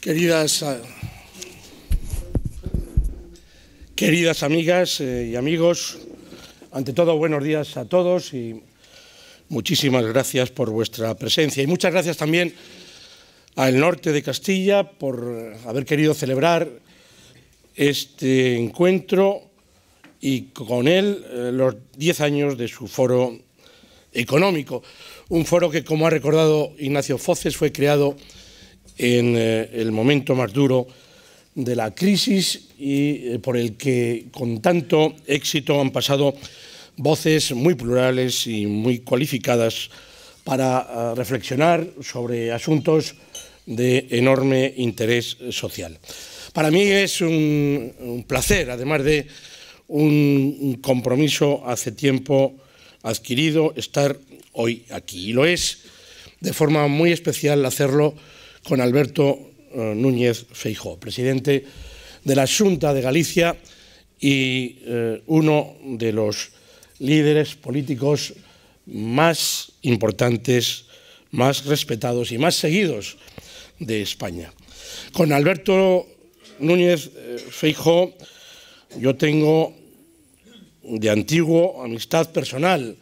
Queridas, ah, queridas amigas eh, y amigos, ante todo buenos días a todos y muchísimas gracias por vuestra presencia y muchas gracias también al norte de Castilla por haber querido celebrar este encuentro y con él eh, los 10 años de su foro económico. Un foro que, como ha recordado Ignacio Foces, fue creado en eh, el momento más duro de la crisis y eh, por el que con tanto éxito han pasado voces muy plurales y muy cualificadas para ah, reflexionar sobre asuntos de enorme interés social. Para mí es un, placer, además de un compromiso hace tiempo adquirido, estar hoy aquí. Y lo es de forma muy especial hacerlo con Alberto eh, Núñez Feijó, presidente de la Junta de Galicia y eh, uno de los líderes políticos más importantes, más respetados y más seguidos de España. Con Alberto Núñez eh, Feijóo yo tengo de antiguo amistad personal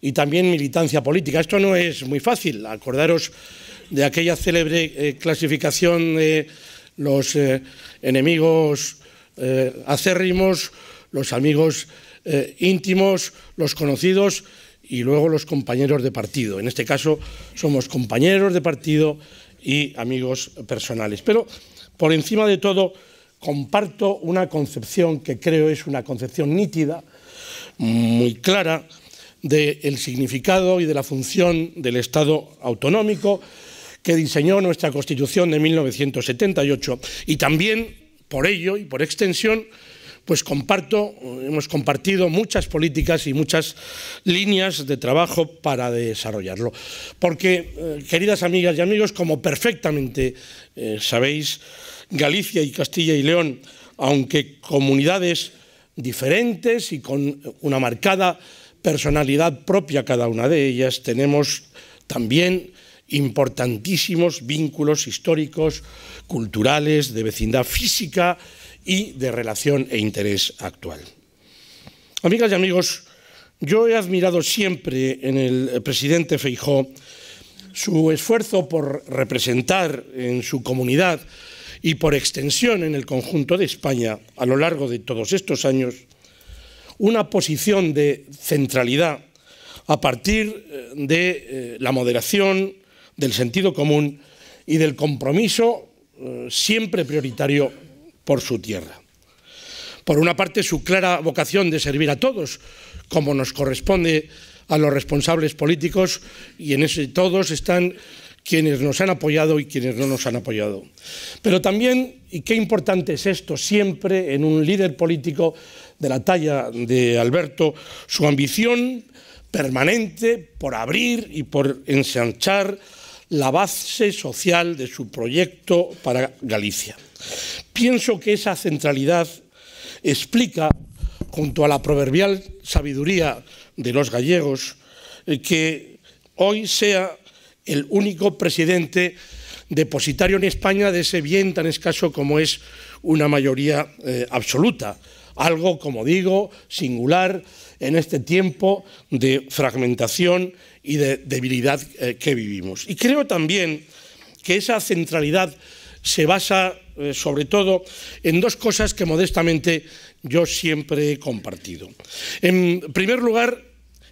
y también militancia política. Esto no es muy fácil. Acordaros de aquella célebre eh, clasificación de los eh, enemigos eh, acérrimos, los amigos íntimos, los conocidos y luego los compañeros de partido. En este caso somos compañeros de partido y amigos personales. Pero por encima de todo comparto una concepción que creo es una concepción nítida, muy clara, del significado y de la función del Estado autonómico que diseñó nuestra Constitución de 1978 y también por ello y por extensión pues comparto, hemos compartido muchas políticas y muchas líneas de trabajo para desarrollarlo. Porque, eh, queridas amigas y amigos, como perfectamente eh, sabéis, Galicia y Castilla y León, aunque comunidades diferentes y con una marcada personalidad propia cada una de ellas, tenemos también importantísimos vínculos históricos, culturales, de vecindad física y de relación e interés actual. Amigas y amigos, yo he admirado siempre en el presidente Feijó su esfuerzo por representar en su comunidad y por extensión en el conjunto de España a lo largo de todos estos años una posición de centralidad a partir eh, de eh, la moderación, del sentido común y del compromiso eh, siempre prioritario por su tierra. Por una parte, su clara vocación de servir a todos, como nos corresponde a los responsables políticos, y en ese todos están quienes nos han apoyado y quienes no nos han apoyado. Pero también, y qué importante es esto, siempre en un líder político de la talla de Alberto, su ambición permanente por abrir y por ensanchar la base social de su proyecto para Galicia. Pienso que esa centralidad explica, junto a la proverbial sabiduría de los gallegos, eh, que hoy sea el único presidente depositario en España de ese bien tan escaso como es una mayoría eh, absoluta. Algo, como digo, singular en este tiempo de fragmentación y de debilidad eh, que vivimos. Y creo también que esa centralidad se basa eh, sobre todo en dos cosas que modestamente yo siempre he compartido. En primer lugar,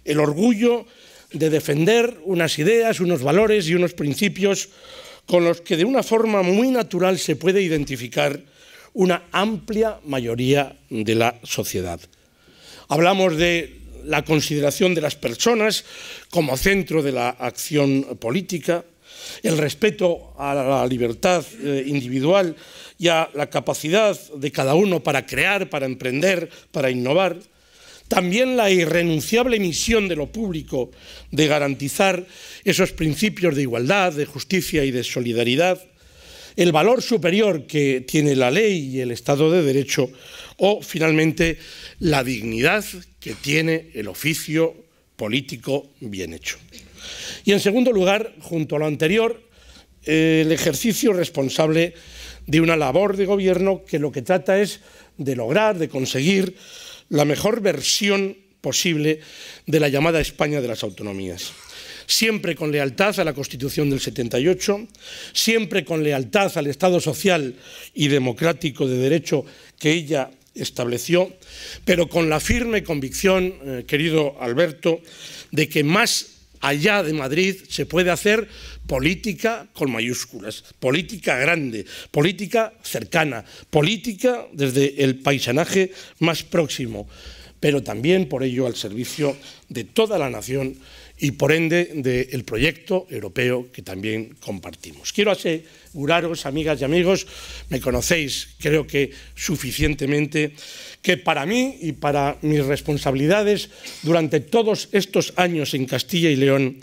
el orgullo de defender unas ideas, unos valores y unos principios con los que de una forma muy natural se puede identificar una amplia mayoría de la sociedad. Hablamos de la consideración de las personas como centro de la acción política, el respeto a la libertad eh, individual y a la capacidad de cada uno para crear, para emprender, para innovar, también la irrenunciable misión de lo público de garantizar esos principios de igualdad, de justicia y de solidaridad, el valor superior que tiene la ley y el Estado de Derecho, o finalmente la dignidad que tiene el oficio político bien hecho. Y en segundo lugar, junto a lo anterior, el ejercicio responsable de una labor de gobierno que lo que trata es de lograr, de conseguir la mejor versión posible de la llamada España de las autonomías. Siempre con lealtad a la Constitución del 78, siempre con lealtad al Estado social y democrático de derecho que ella estableció, pero con la firme convicción, eh, querido Alberto, de que más allá de Madrid se puede hacer política con mayúsculas, política grande, política cercana, política desde el paisanaje más próximo, pero también por ello al servicio de toda la nación y por ende del proyecto europeo que también compartimos. Quiero aseguraros, amigas y amigos, me conocéis creo que suficientemente, que para mí y para mis responsabilidades durante todos estos años en Castilla y León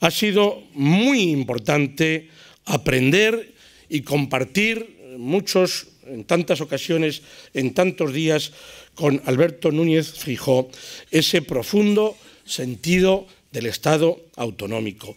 ha sido muy importante aprender y compartir muchos, en tantas ocasiones, en tantos días, con Alberto Núñez Frijó ese profundo sentido del Estado autonómico.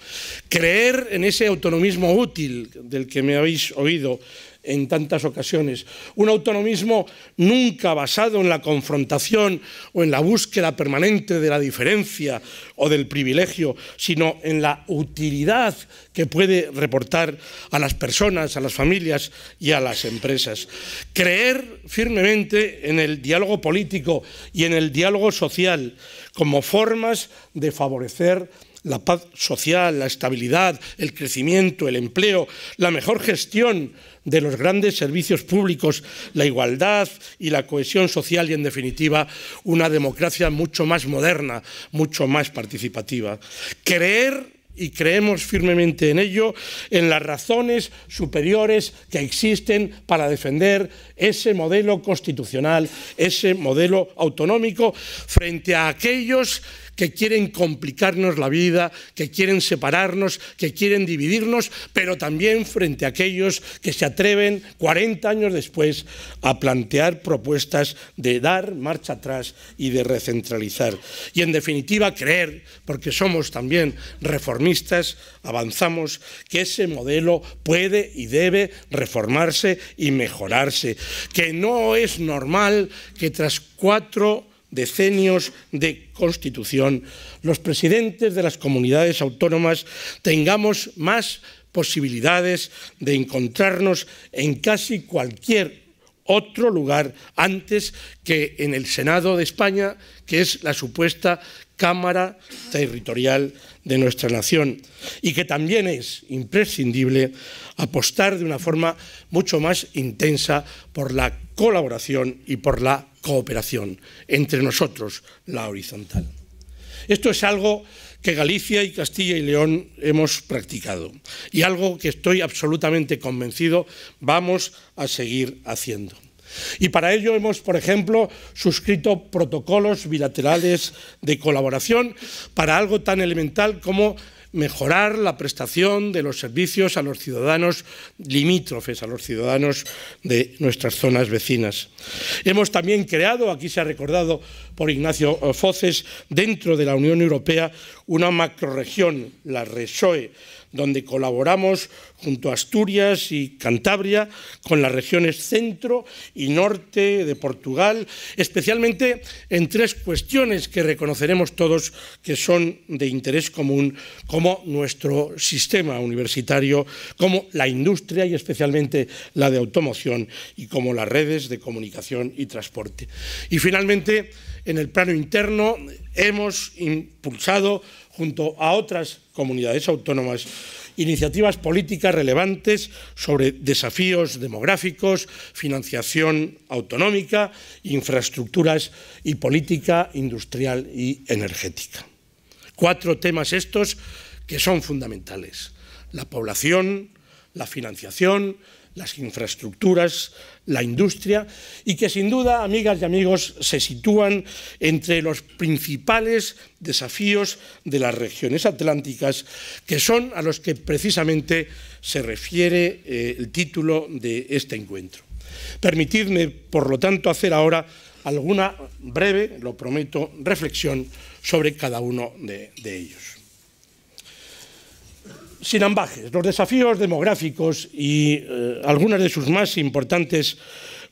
Creer en ese autonomismo útil del que me habéis oído en tantas ocasiones. Un autonomismo nunca basado en la confrontación o en la búsqueda permanente de la diferencia o del privilegio, sino en la utilidad que puede reportar a las personas, a las familias y a las empresas. Creer firmemente en el diálogo político y en el diálogo social como formas de favorecer la paz social, la estabilidad, el crecimiento, el empleo, la mejor gestión de los grandes servicios públicos, la igualdad y la cohesión social y, en definitiva, una democracia mucho más moderna, mucho más participativa. Creer y creemos firmemente en ello, en las razones superiores que existen para defender ese modelo constitucional, ese modelo autonómico, frente a aquellos que quieren complicarnos la vida, que quieren separarnos, que quieren dividirnos, pero también frente a aquellos que se atreven 40 años después a plantear propuestas de dar marcha atrás y de recentralizar. Y en definitiva creer, porque somos también reformistas, avanzamos, que ese modelo puede y debe reformarse y mejorarse, que no es normal que tras cuatro decenios de constitución, los presidentes de las comunidades autónomas tengamos más posibilidades de encontrarnos en casi cualquier otro lugar antes que en el Senado de España, que es la supuesta Cámara Territorial de nuestra nación y que también es imprescindible apostar de una forma mucho más intensa por la colaboración y por la cooperación entre nosotros, la horizontal. Esto es algo que Galicia y Castilla y León hemos practicado y algo que estoy absolutamente convencido vamos a seguir haciendo. Y para ello hemos, por ejemplo, suscrito protocolos bilaterales de colaboración para algo tan elemental como mejorar la prestación de los servicios a los ciudadanos limítrofes, a los ciudadanos de nuestras zonas vecinas. Hemos también creado, aquí se ha recordado por Ignacio Foces, dentro de la Unión Europea una macroregión, la RESOE, donde colaboramos junto a Asturias y Cantabria con las regiones centro y norte de Portugal, especialmente en tres cuestiones que reconoceremos todos que son de interés común, como nuestro sistema universitario, como la industria y especialmente la de automoción y como las redes de comunicación y transporte. Y finalmente, en el plano interno hemos impulsado junto a otras comunidades autónomas, iniciativas políticas relevantes sobre desafíos demográficos, financiación autonómica, infraestructuras y política industrial y energética. Cuatro temas estos que son fundamentales. La población, la financiación, las infraestructuras, la industria y que sin duda, amigas y amigos, se sitúan entre los principales desafíos de las regiones atlánticas, que son a los que precisamente se refiere eh, el título de este encuentro. Permitidme, por lo tanto, hacer ahora alguna breve, lo prometo, reflexión sobre cada uno de ellos sin ambajes, los desafíos demográficos y eh, algunas de sus más importantes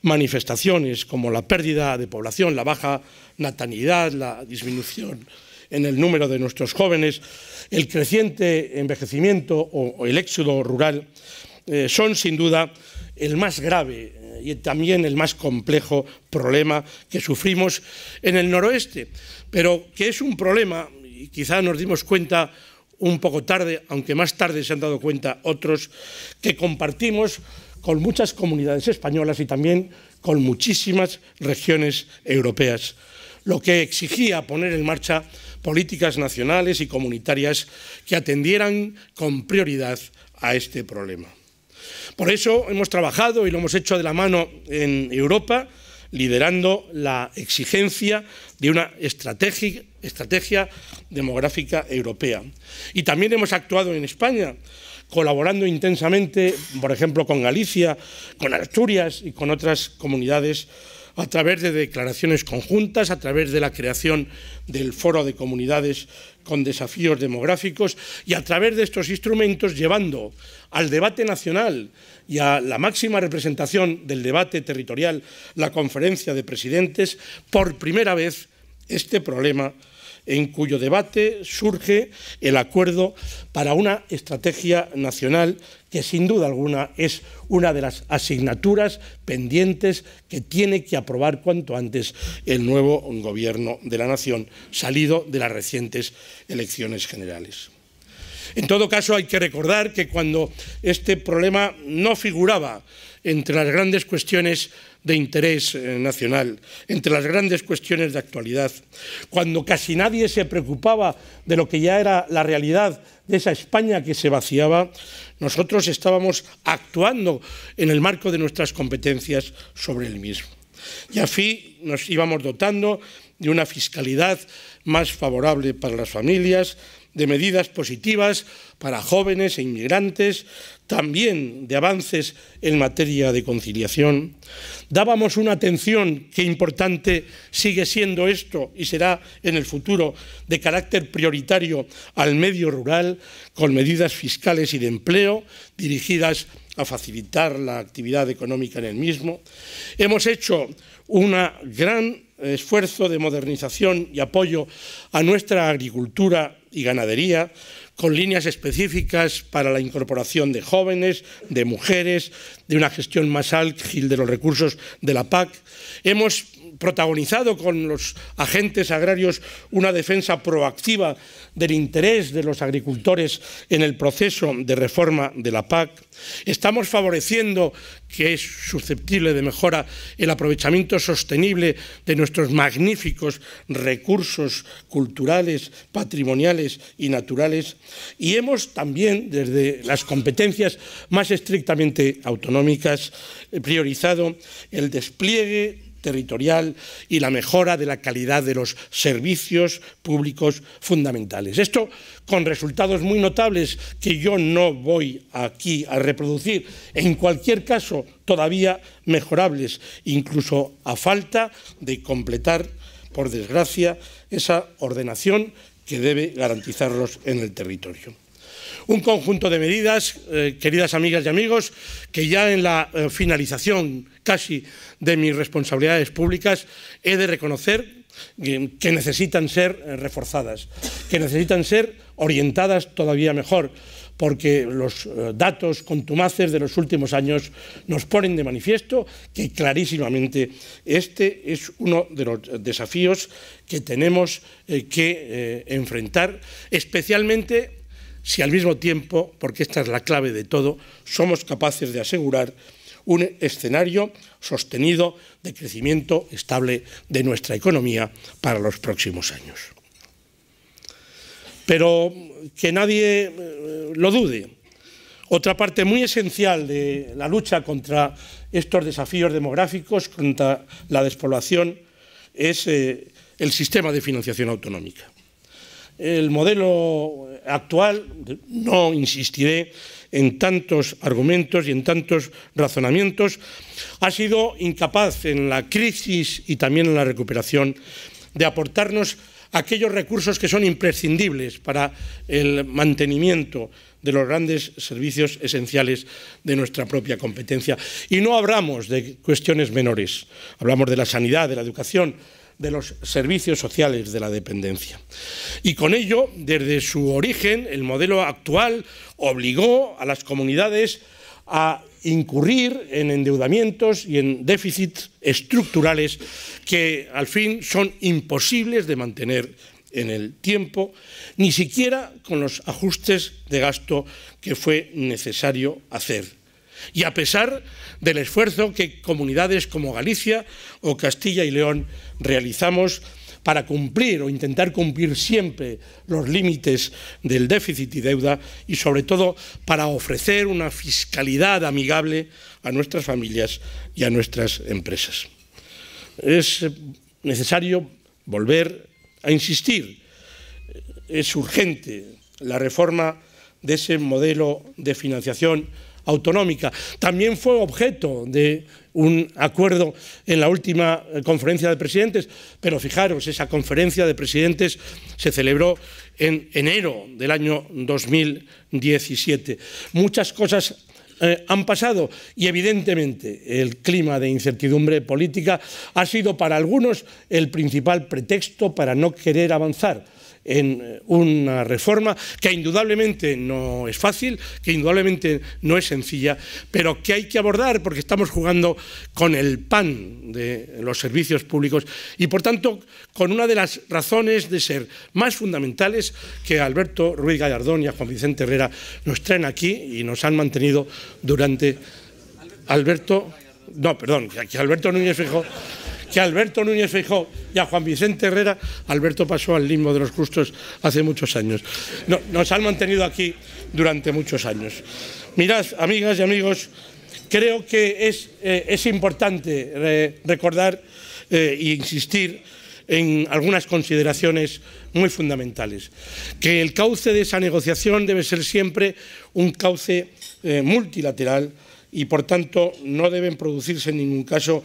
manifestaciones, como la pérdida de población, la baja natalidad, la disminución en el número de nuestros jóvenes, el creciente envejecimiento o, el éxodo rural, eh, son sin duda el más grave eh, y también el más complejo problema que sufrimos en el noroeste, pero que es un problema, y quizá nos dimos cuenta un poco tarde, aunque más tarde se han dado cuenta otros, que compartimos con muchas comunidades españolas y también con muchísimas regiones europeas, lo que exigía poner en marcha políticas nacionales y comunitarias que atendieran con prioridad a este problema. Por eso hemos trabajado y lo hemos hecho de la mano en Europa, liderando la exigencia de una estrategia Estrategia Demográfica Europea. Y también hemos actuado en España, colaborando intensamente, por ejemplo, con Galicia, con Asturias y con otras comunidades a través de declaraciones conjuntas, a través de la creación del Foro de Comunidades con Desafíos Demográficos y a través de estos instrumentos llevando al debate nacional y a la máxima representación del debate territorial, la conferencia de presidentes, por primera vez este problema en cuyo debate surge el acuerdo para una estrategia nacional que sin duda alguna es una de las asignaturas pendientes que tiene que aprobar cuanto antes el nuevo gobierno de la nación salido de las recientes elecciones generales. En todo caso, hay que recordar que cuando este problema no figuraba entre las grandes cuestiones de interés eh, nacional, entre las grandes cuestiones de actualidad, cuando casi nadie se preocupaba de lo que ya era la realidad de esa España que se vaciaba, nosotros estábamos actuando en el marco de nuestras competencias sobre el mismo. Y así nos íbamos dotando de una fiscalidad más favorable para las familias, de medidas positivas para jóvenes e inmigrantes, también de avances en materia de conciliación. Dábamos una atención, que importante sigue siendo esto y será en el futuro, de carácter prioritario al medio rural, con medidas fiscales y de empleo dirigidas a facilitar la actividad económica en el mismo. Hemos hecho un gran esfuerzo de modernización y apoyo a nuestra agricultura y ganadería, con líneas específicas para la incorporación de jóvenes, de mujeres, de una gestión más ágil de los recursos de la PAC. Hemos protagonizado con los agentes agrarios una defensa proactiva del interés de los agricultores en el proceso de reforma de la PAC. Estamos favoreciendo, que es susceptible de mejora, el aprovechamiento sostenible de nuestros magníficos recursos culturales, patrimoniales y naturales. Y hemos también, desde las competencias más estrictamente autonómicas, priorizado el despliegue territorial y la mejora de la calidad de los servicios públicos fundamentales. Esto con resultados muy notables que yo no voy aquí a reproducir. En cualquier caso, todavía mejorables, incluso a falta de completar, por desgracia, esa ordenación que debe garantizarlos en el territorio. Un conjunto de medidas, eh, queridas amigas y amigos, que ya en la eh, finalización casi de mis responsabilidades públicas he de reconocer que, eh, que necesitan ser reforzadas, que necesitan ser orientadas todavía mejor porque los datos contumaces de los últimos años nos ponen de manifiesto que clarísimamente este es uno de los desafíos que tenemos que enfrentar, especialmente si al mismo tiempo, porque esta es la clave de todo, somos capaces de asegurar un escenario sostenido de crecimiento estable de nuestra economía para los próximos años. Pero que nadie eh, lo dude, otra parte muy esencial de la lucha contra estos desafíos demográficos, contra la despoblación, es eh, el sistema de financiación autonómica. El modelo actual, no insistiré en tantos argumentos y en tantos razonamientos, ha sido incapaz en la crisis y también en la recuperación de aportarnos aquellos recursos que son imprescindibles para el mantenimiento de los grandes servicios esenciales de nuestra propia competencia. Y no hablamos de cuestiones menores, hablamos de la sanidad, de la educación, de los servicios sociales de la dependencia. Y con ello, desde su origen, el modelo actual obligó a las comunidades a incurrir en endeudamientos y en déficits estructurales que al fin son imposibles de mantener en el tiempo, ni siquiera con los ajustes de gasto que fue necesario hacer y a pesar del esfuerzo que comunidades como Galicia o Castilla y León realizamos para cumplir o intentar cumplir siempre los límites del déficit y deuda y sobre todo para ofrecer una fiscalidad amigable a nuestras familias y a nuestras empresas. Es necesario volver a insistir, es urgente la reforma de ese modelo de financiación autonómica. También fue objeto de un acuerdo en la última eh, conferencia de presidentes, pero fijaros, esa conferencia de presidentes se celebró en enero del año 2017. Muchas cosas eh, han pasado y evidentemente el clima de incertidumbre política ha sido para algunos el principal pretexto para no querer avanzar en eh, una reforma que indudablemente no es fácil, que indudablemente no es sencilla, pero que hay que abordar porque estamos jugando con el pan de los servicios públicos y por tanto con una de las razones de ser más fundamentales que Alberto Ruiz Gallardón y a Juan Vicente Herrera nos traen aquí y nos han mantenido durante Alberto, no, perdón, aquí Alberto Núñez Fijo que Alberto Núñez Feijóo y a Juan Vicente Herrera, Alberto pasó al limbo de los justos hace muchos años. nos han mantenido aquí durante muchos años. Mirad, amigas y amigos, creo que es, eh, importante eh, recordar eh, e insistir en algunas consideraciones muy fundamentales. Que el cauce de esa negociación debe ser siempre un cauce multilateral y, por tanto, no deben producirse en ningún caso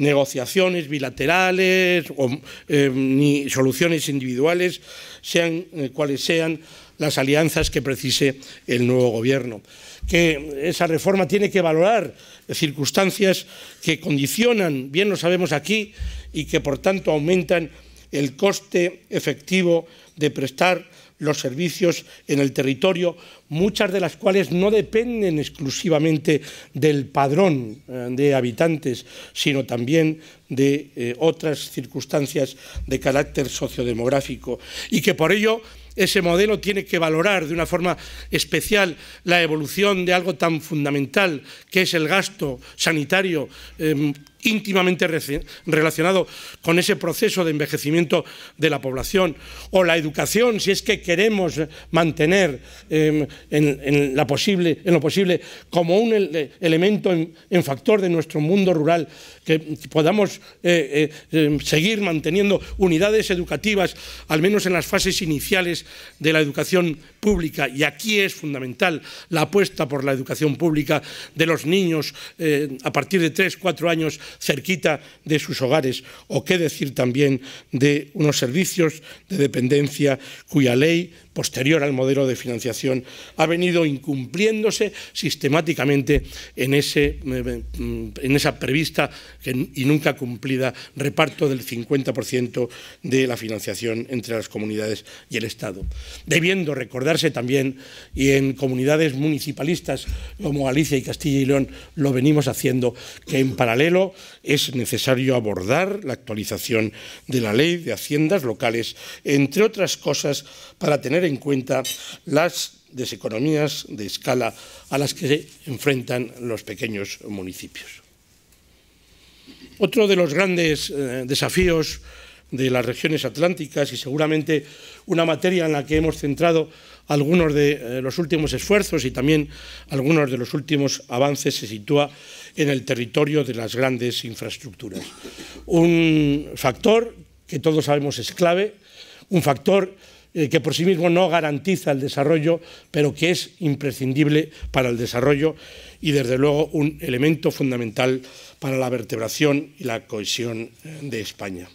negociaciones bilaterales o, em, ni soluciones individuales, sean eh, cuales sean las alianzas que precise el nuevo gobierno. Que esa reforma tiene que valorar circunstancias que condicionan, bien lo sabemos aquí, y que por tanto aumentan el coste efectivo de prestar los servicios en el territorio, muchas de las cuales no dependen exclusivamente del padrón eh, de habitantes, sino también de eh, otras circunstancias de carácter sociodemográfico. Y que por ello ese modelo tiene que valorar de una forma especial la evolución de algo tan fundamental que es el gasto sanitario, em, íntimamente relacionado con ese proceso de envejecimiento de la población, o la educación, si es que queremos mantener em, en, lo posible como un elemento en, factor de nuestro mundo rural, que podamos eh, eh, em, seguir manteniendo unidades educativas, al menos en las fases iniciales de la educación pública. Y aquí es fundamental la apuesta por la educación pública de los niños eh, a partir de 3, cuatro años cerquita de sus hogares, o qué decir también de unos servicios de dependencia cuya ley posterior al modelo de financiación, ha venido incumpliéndose sistemáticamente en, ese, eh, eh, mm, en esa prevista y nunca cumplida reparto del 50% de la financiación entre las comunidades y el Estado. Debiendo recordarse también, y en comunidades municipalistas como Galicia y Castilla y León lo venimos haciendo, que en paralelo es necesario abordar la actualización de la ley de haciendas locales, entre otras cosas, para tener en cuenta las deseconomías de escala a las que se enfrentan los pequeños municipios. Otro de los grandes eh, desafíos de las regiones atlánticas y seguramente una materia en la que hemos centrado algunos de eh, los últimos esfuerzos y también algunos de los últimos avances se sitúa en el territorio de las grandes infraestructuras. Un factor que todos sabemos es clave, un factor eh, que por sí mismo no garantiza el desarrollo, pero que es imprescindible para el desarrollo y desde luego un elemento fundamental para la vertebración y la cohesión eh, de España.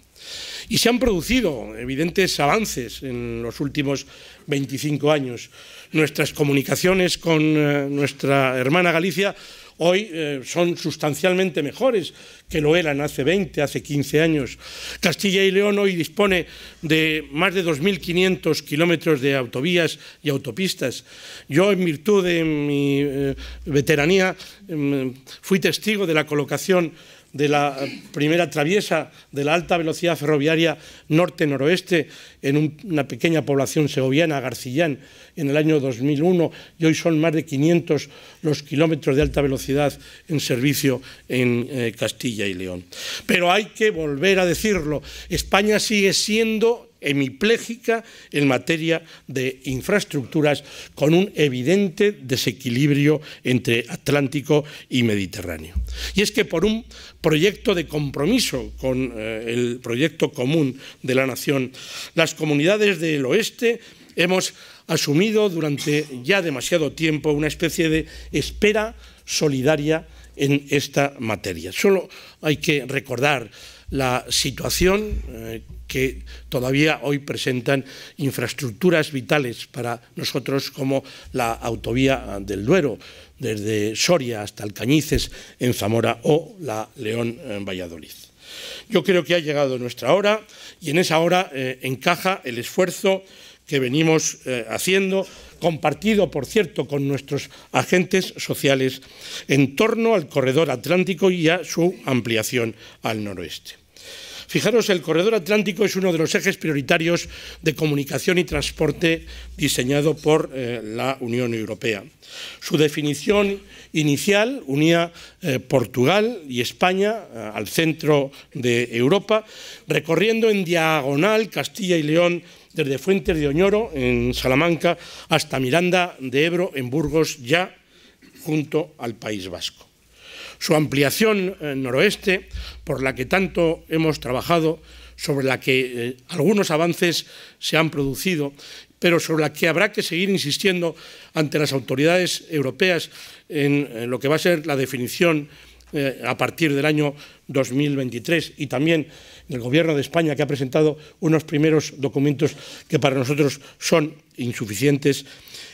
Y se han producido evidentes avances en los últimos 25 años. Nuestras comunicaciones con eh, nuestra hermana Galicia hoy eh, son sustancialmente mejores que lo eran hace 20, hace 15 años. Castilla y León hoy dispone de más de 2.500 kilómetros de autovías y autopistas. Yo, en virtud de mi eh, veteranía, em, fui testigo de la colocación de la primera traviesa de la alta velocidad ferroviaria norte-noroeste en una pequeña población segoviana, Garcillán, en el año 2001 y hoy son más de 500 los kilómetros de alta velocidad en servicio en eh, Castilla y León. Pero hay que volver a decirlo, España sigue siendo hemipléjica en materia de infraestructuras, con un evidente desequilibrio entre Atlántico y Mediterráneo. Y es que por un proyecto de compromiso con eh, el proyecto común de la nación, las comunidades del oeste hemos asumido durante ya demasiado tiempo una especie de espera solidaria en esta materia. Solo hay que recordar la situación eh, que todavía hoy presentan infraestructuras vitales para nosotros como la autovía ah, del Duero, desde Soria hasta Alcañices en Zamora o la León eh, en Valladolid. Yo creo que ha llegado nuestra hora y en esa hora eh, encaja el esfuerzo que venimos haciendo compartido, por cierto, con nuestros agentes sociales en torno al corredor atlántico y a su ampliación al noroeste. Fijaros, el corredor atlántico es uno de los ejes prioritarios de comunicación y transporte diseñado por eh, la Unión Europea. Su definición inicial unía eh, Portugal y España eh, al centro de Europa, recorriendo en diagonal Castilla y León desde Fuentes de Oñoro, en Salamanca, hasta Miranda de Ebro, en Burgos, ya junto al País Vasco. Su ampliación eh, noroeste, por la que tanto hemos trabajado, sobre la que eh, algunos avances se han producido, pero sobre la que habrá que seguir insistiendo ante las autoridades europeas en, lo que va a ser la definición eh, a partir del año 2023 y también del Gobierno de España, que ha presentado unos primeros documentos que para nosotros son insuficientes,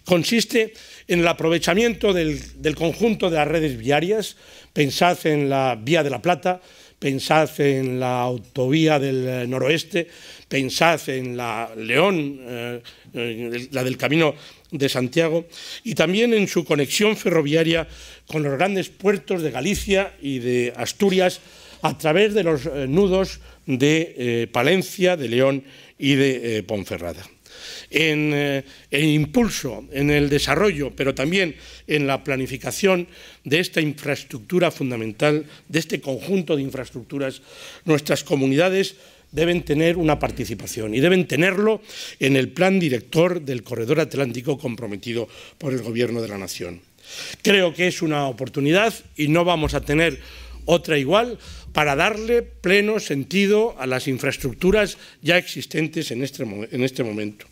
consiste en el aprovechamiento del, conjunto de las redes viarias. Pensad en la Vía de la Plata, pensad en la autovía del eh, noroeste, pensad en la León, eh, eh, la del camino de Santiago, y también en su conexión ferroviaria con los grandes puertos de Galicia y de Asturias a través de los nudos de eh, Palencia, de León y de eh, Ponferrada. En el eh, impulso, en el desarrollo, pero también en la planificación de esta infraestructura fundamental, de este conjunto de infraestructuras, nuestras comunidades deben tener una participación y deben tenerlo en el plan director del corredor atlántico comprometido por el Gobierno de la Nación. Creo que es una oportunidad y no vamos a tener otra igual para darle pleno sentido a las infraestructuras ya existentes en este, este momento,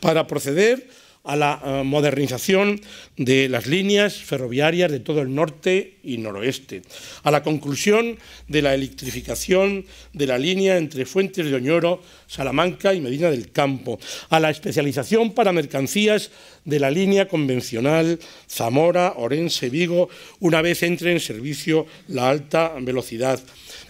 para proceder a la eh, modernización de las líneas ferroviarias de todo el norte y noroeste, a la conclusión de la electrificación de la línea entre Fuentes de Oñoro, Salamanca y Medina del Campo, a la especialización para mercancías de la línea convencional Zamora, Orense, Vigo, una vez entre en servicio la alta velocidad,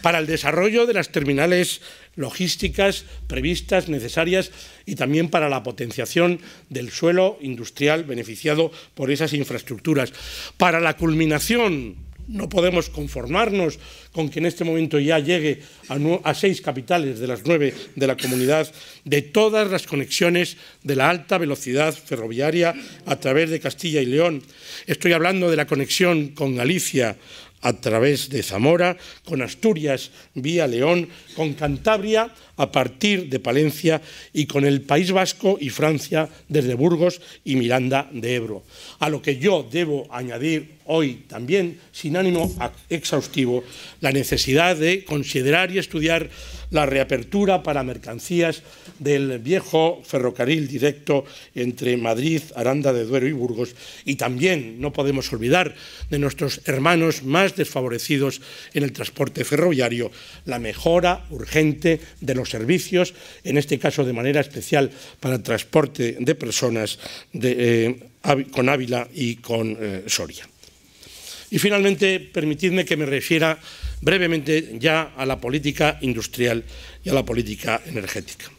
para el desarrollo de las terminales logísticas previstas, necesarias y también para la potenciación del suelo industrial beneficiado por esas infraestructuras. Para la culminación no podemos conformarnos con que en este momento ya llegue a, seis capitales de las nueve de la comunidad de todas las conexiones de la alta velocidad ferroviaria a través de Castilla y León. Estoy hablando de la conexión con Galicia a través de Zamora, con Asturias vía León, con Cantabria a partir de Palencia y con el País Vasco y Francia desde Burgos y Miranda de Ebro. A lo que yo debo añadir hoy también, sin ánimo exhaustivo, la necesidad de considerar y estudiar la reapertura para mercancías del viejo ferrocarril directo entre Madrid, Aranda de Duero y Burgos. Y también no podemos olvidar de nuestros hermanos más desfavorecidos en el transporte ferroviario la mejora urgente de los servicios, en este caso de manera especial para transporte de personas eh, con Ávila y con eh, Soria. Y finalmente, permitidme que me refiera brevemente ya a la política industrial y a la política energética.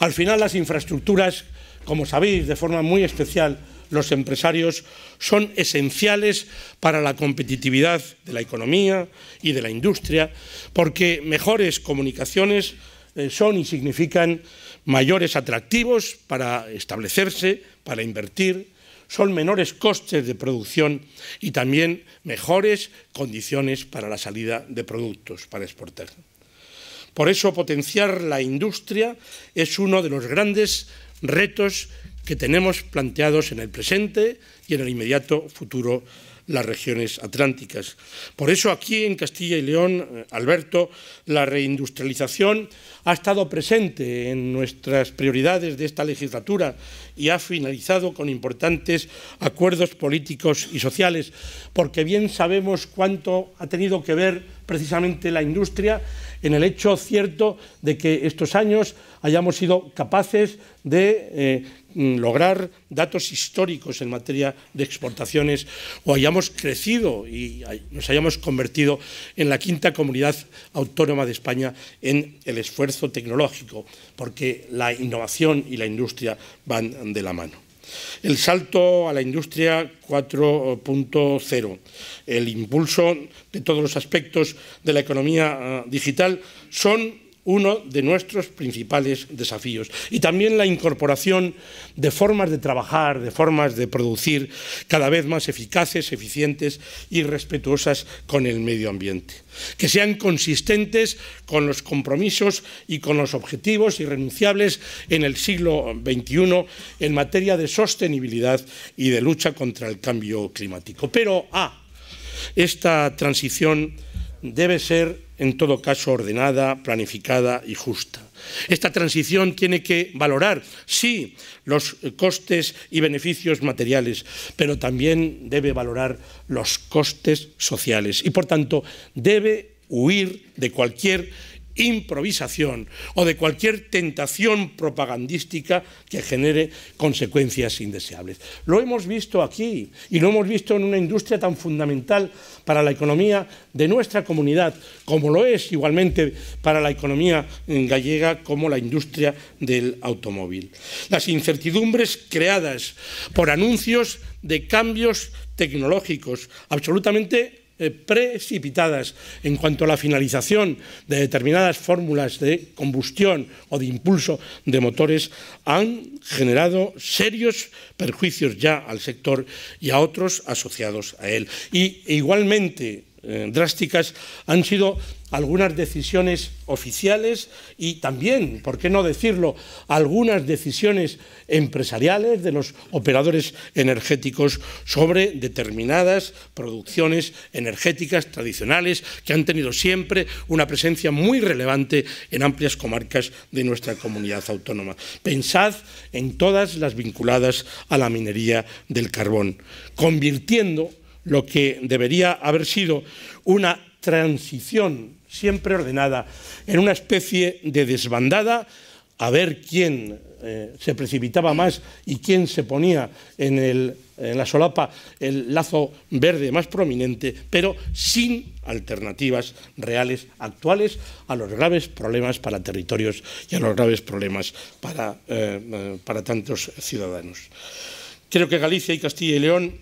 Al final, las infraestructuras, como sabéis, de forma muy especial, los empresarios son esenciales para la competitividad de la economía y de la industria, porque mejores comunicaciones eh, son y significan mayores atractivos para establecerse, para invertir, son menores costes de producción y también mejores condiciones para la salida de productos, para exportar. Por eso potenciar la industria es uno de los grandes retos que tenemos planteados en el presente y en el inmediato futuro las regiones atlánticas. Por eso aquí en Castilla y León, eh, Alberto, la reindustrialización ha estado presente en nuestras prioridades de esta legislatura y ha finalizado con importantes acuerdos políticos y sociales, porque bien sabemos cuánto ha tenido que ver precisamente la industria en el hecho cierto de que estos años hayamos sido capaces de eh, mm, lograr datos históricos en materia de exportaciones o hayamos crecido y nos hayamos convertido en la quinta comunidad autónoma de España en el esfuerzo tecnológico, porque la innovación y la industria van de la mano. El salto a la industria 4.0, el impulso de todos los aspectos de la economía ah, digital son uno de nuestros principales desafíos. Y también la incorporación de formas de trabajar, de formas de producir cada vez más eficaces, eficientes y respetuosas con el medio ambiente. Que sean consistentes con los compromisos y con los objetivos irrenunciables en el siglo XXI en materia de sostenibilidad y de lucha contra el cambio climático. Pero, A, ah, esta transición debe ser, en todo caso, ordenada, planificada y justa. Esta transición tiene que valorar, sí, los costes y beneficios materiales, pero también debe valorar los costes sociales y, por tanto, debe huir de cualquier improvisación o de cualquier tentación propagandística que genere consecuencias indeseables. Lo hemos visto aquí y lo hemos visto en una industria tan fundamental para la economía de nuestra comunidad, como lo es igualmente para la economía gallega como la industria del automóvil. Las incertidumbres creadas por anuncios de cambios tecnológicos absolutamente eh, precipitadas en cuanto a la finalización de determinadas fórmulas de combustión o de impulso de motores han generado serios perjuicios ya al sector y a otros asociados a él. Y igualmente eh, drásticas han sido algunas decisiones oficiales y también, ¿por qué no decirlo?, algunas decisiones empresariales de los operadores energéticos sobre determinadas producciones energéticas tradicionales que han tenido siempre una presencia muy relevante en amplias comarcas de nuestra comunidad autónoma. Pensad en todas las vinculadas a la minería del carbón, convirtiendo lo que debería haber sido una transición siempre ordenada, en una especie de desbandada, a ver quién eh, se precipitaba más y quién se ponía en, la solapa el lazo verde más prominente, pero sin alternativas reales actuales a los graves problemas para territorios y a los graves problemas para eh, eh, tantos ciudadanos. Creo que Galicia y Castilla y León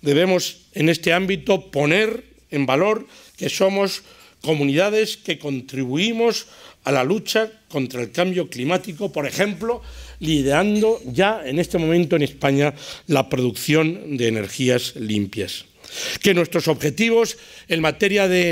debemos en este ámbito poner en valor que somos comunidades que contribuimos a la lucha contra el cambio climático, por ejemplo, liderando ya en este momento en España la producción de energías limpias. Que nuestros objetivos en materia de,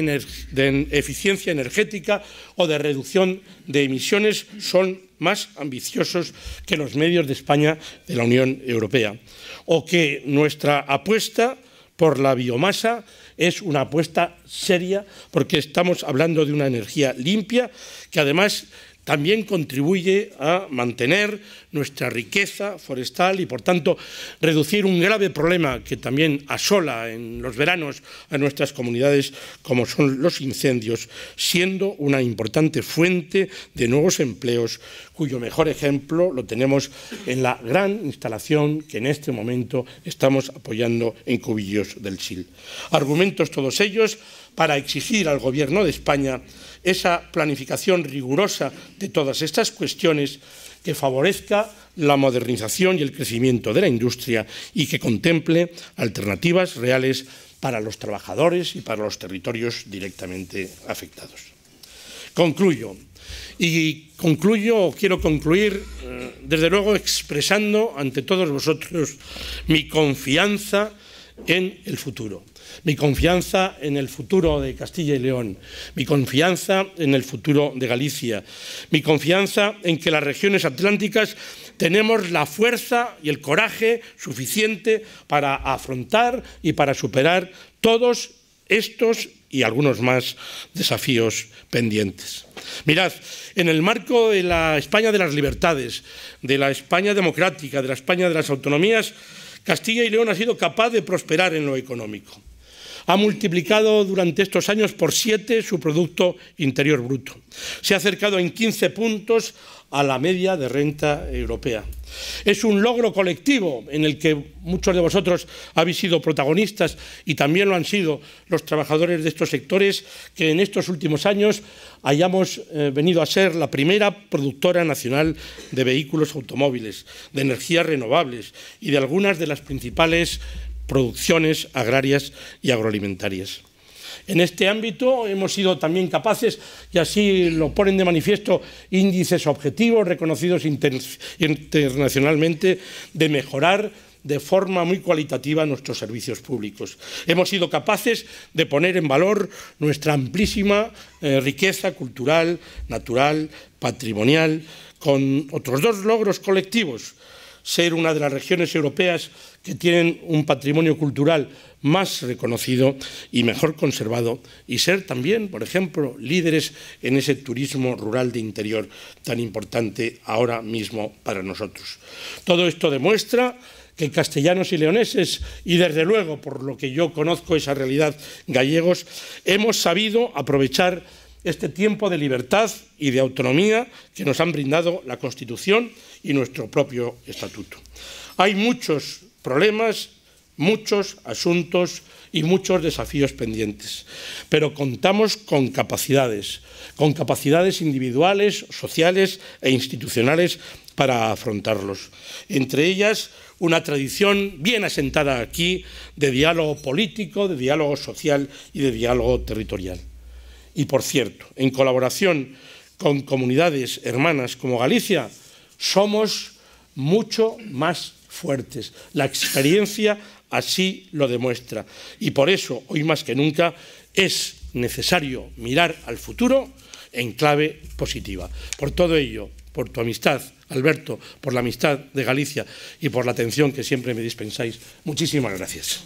eficiencia energética o de reducción de emisiones son más ambiciosos que los medios de España de la Unión Europea. O que nuestra apuesta por la biomasa es una apuesta seria porque estamos hablando de una energía limpia que además también contribuye a mantener nuestra riqueza forestal y, por tanto, reducir un grave problema que también asola en los veranos a nuestras comunidades, como son los incendios, siendo una importante fuente de nuevos empleos, cuyo mejor ejemplo lo tenemos en la gran instalación que en este momento estamos apoyando en Cubillos del Sil. Argumentos todos ellos para exigir al Gobierno de España esa planificación rigurosa de todas estas cuestiones que favorezca la modernización y el crecimiento de la industria y que contemple alternativas reales para los trabajadores y para los territorios directamente afectados. Concluyo. Y concluyo, o quiero concluir, eh, desde luego expresando ante todos vosotros mi confianza en el futuro mi confianza en el futuro de Castilla y León, mi confianza en el futuro de Galicia, mi confianza en que las regiones atlánticas tenemos la fuerza y el coraje suficiente para afrontar y para superar todos estos y algunos más desafíos pendientes. Mirad, en el marco de la España de las libertades, de la España democrática, de la España de las autonomías, Castilla y León ha sido capaz de prosperar en lo económico ha multiplicado durante estos años por siete su Producto Interior Bruto. Se ha acercado en 15 puntos a la media de renta europea. Es un logro colectivo en el que muchos de vosotros habéis sido protagonistas y también lo han sido los trabajadores de estos sectores que en estos últimos años hayamos eh, venido a ser la primera productora nacional de vehículos automóviles, de energías renovables y de algunas de las principales producciones agrarias y agroalimentarias. En este ámbito hemos sido también capaces, y así lo ponen de manifiesto índices objetivos reconocidos internacionalmente, de mejorar de forma muy cualitativa nuestros servicios públicos. Hemos sido capaces de poner en valor nuestra amplísima eh, riqueza cultural, natural, patrimonial, con otros dos logros colectivos, ser una de las regiones europeas que tienen un patrimonio cultural más reconocido y mejor conservado y ser también, por ejemplo, líderes en ese turismo rural de interior tan importante ahora mismo para nosotros. Todo esto demuestra que castellanos y leoneses, y desde luego, por lo que yo conozco esa realidad, gallegos, hemos sabido aprovechar este tiempo de libertad y de autonomía que nos han brindado la Constitución y nuestro propio estatuto. Hay muchos problemas, muchos asuntos y muchos desafíos pendientes, pero contamos con capacidades, con capacidades individuales, sociales e institucionales para afrontarlos. Entre ellas, una tradición bien asentada aquí de diálogo político, de diálogo social y de diálogo territorial. Y por cierto, en colaboración con comunidades hermanas como Galicia, somos mucho más fuertes. La experiencia así lo demuestra. Y por eso, hoy más que nunca, es necesario mirar al futuro en clave positiva. Por todo ello, por tu amistad, Alberto, por la amistad de Galicia y por la atención que siempre me dispensáis, muchísimas gracias.